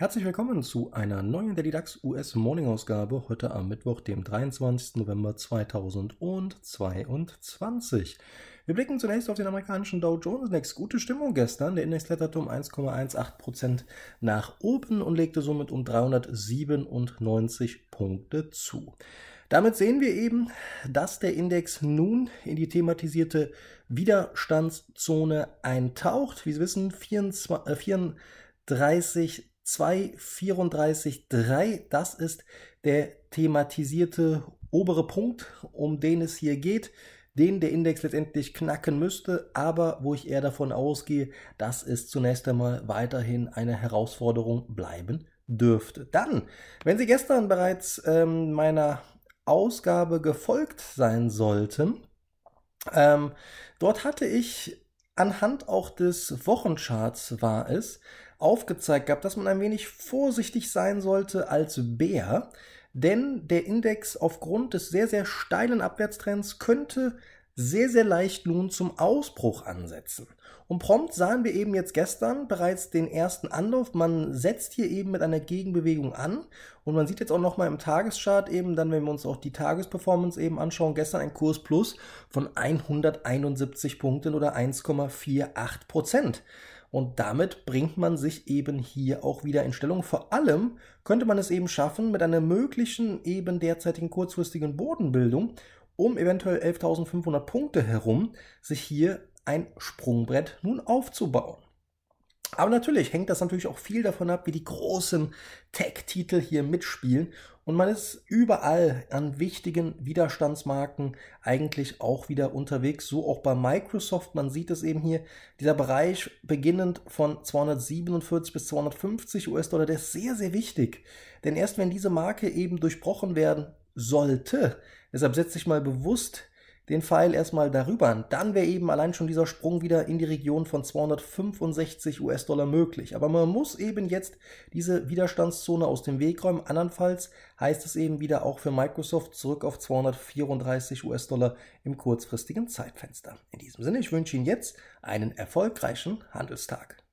Herzlich willkommen zu einer neuen Daily DAX US Morning Ausgabe heute am Mittwoch, dem 23. November 2022. Wir blicken zunächst auf den amerikanischen Dow Jones Index. Gute Stimmung gestern. Der Index kletterte um 1,18% nach oben und legte somit um 397 Punkte zu. Damit sehen wir eben, dass der Index nun in die thematisierte Widerstandszone eintaucht. Wie Sie wissen, 24, 34 äh, 234.3. Das ist der thematisierte obere Punkt, um den es hier geht, den der Index letztendlich knacken müsste, aber wo ich eher davon ausgehe, dass es zunächst einmal weiterhin eine Herausforderung bleiben dürfte. Dann, wenn Sie gestern bereits ähm, meiner Ausgabe gefolgt sein sollten, ähm, dort hatte ich anhand auch des Wochencharts war es, aufgezeigt gehabt, dass man ein wenig vorsichtig sein sollte als Bär, denn der Index aufgrund des sehr, sehr steilen Abwärtstrends könnte sehr, sehr leicht nun zum Ausbruch ansetzen. Und prompt sahen wir eben jetzt gestern bereits den ersten Anlauf. Man setzt hier eben mit einer Gegenbewegung an. Und man sieht jetzt auch nochmal im Tageschart eben, dann wenn wir uns auch die Tagesperformance eben anschauen, gestern ein Kurs plus von 171 Punkten oder 1,48 Prozent. Und damit bringt man sich eben hier auch wieder in Stellung. Vor allem könnte man es eben schaffen, mit einer möglichen eben derzeitigen kurzfristigen Bodenbildung um eventuell 11.500 Punkte herum sich hier ein Sprungbrett nun aufzubauen. Aber natürlich hängt das natürlich auch viel davon ab, wie die großen Tech-Titel hier mitspielen. Und man ist überall an wichtigen Widerstandsmarken eigentlich auch wieder unterwegs. So auch bei Microsoft. Man sieht es eben hier. Dieser Bereich beginnend von 247 bis 250 US-Dollar, der ist sehr, sehr wichtig. Denn erst wenn diese Marke eben durchbrochen werden sollte, deshalb setze ich mal bewusst den Pfeil erstmal darüber, dann wäre eben allein schon dieser Sprung wieder in die Region von 265 US-Dollar möglich. Aber man muss eben jetzt diese Widerstandszone aus dem Weg räumen. Andernfalls heißt es eben wieder auch für Microsoft zurück auf 234 US-Dollar im kurzfristigen Zeitfenster. In diesem Sinne, ich wünsche Ihnen jetzt einen erfolgreichen Handelstag.